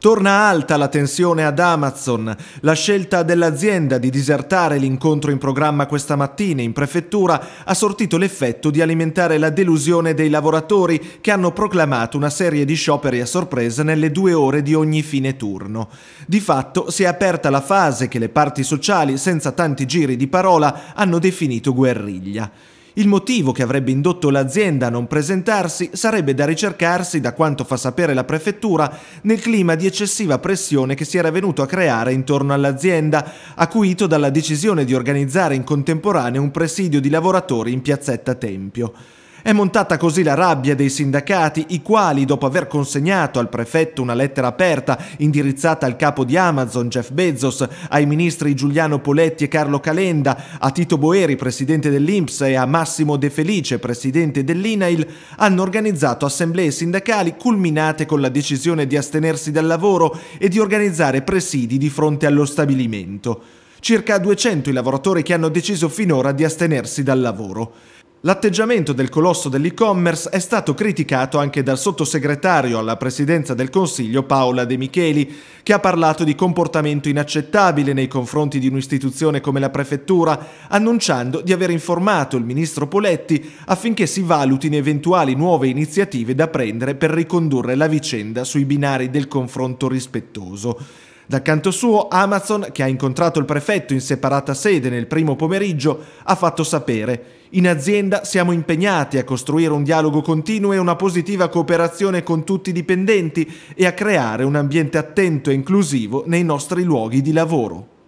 Torna alta la tensione ad Amazon. La scelta dell'azienda di disertare l'incontro in programma questa mattina in prefettura ha sortito l'effetto di alimentare la delusione dei lavoratori che hanno proclamato una serie di scioperi a sorpresa nelle due ore di ogni fine turno. Di fatto si è aperta la fase che le parti sociali, senza tanti giri di parola, hanno definito guerriglia. Il motivo che avrebbe indotto l'azienda a non presentarsi sarebbe da ricercarsi, da quanto fa sapere la prefettura, nel clima di eccessiva pressione che si era venuto a creare intorno all'azienda, acuito dalla decisione di organizzare in contemporanea un presidio di lavoratori in piazzetta Tempio. È montata così la rabbia dei sindacati, i quali, dopo aver consegnato al prefetto una lettera aperta indirizzata al capo di Amazon, Jeff Bezos, ai ministri Giuliano Poletti e Carlo Calenda, a Tito Boeri, presidente dell'Inps e a Massimo De Felice, presidente dell'INAIL, hanno organizzato assemblee sindacali culminate con la decisione di astenersi dal lavoro e di organizzare presidi di fronte allo stabilimento circa 200 i lavoratori che hanno deciso finora di astenersi dal lavoro. L'atteggiamento del colosso dell'e-commerce è stato criticato anche dal sottosegretario alla presidenza del Consiglio Paola De Micheli, che ha parlato di comportamento inaccettabile nei confronti di un'istituzione come la prefettura, annunciando di aver informato il ministro Poletti affinché si valutino eventuali nuove iniziative da prendere per ricondurre la vicenda sui binari del confronto rispettoso. Dal canto suo, Amazon, che ha incontrato il prefetto in separata sede nel primo pomeriggio, ha fatto sapere in azienda siamo impegnati a costruire un dialogo continuo e una positiva cooperazione con tutti i dipendenti e a creare un ambiente attento e inclusivo nei nostri luoghi di lavoro.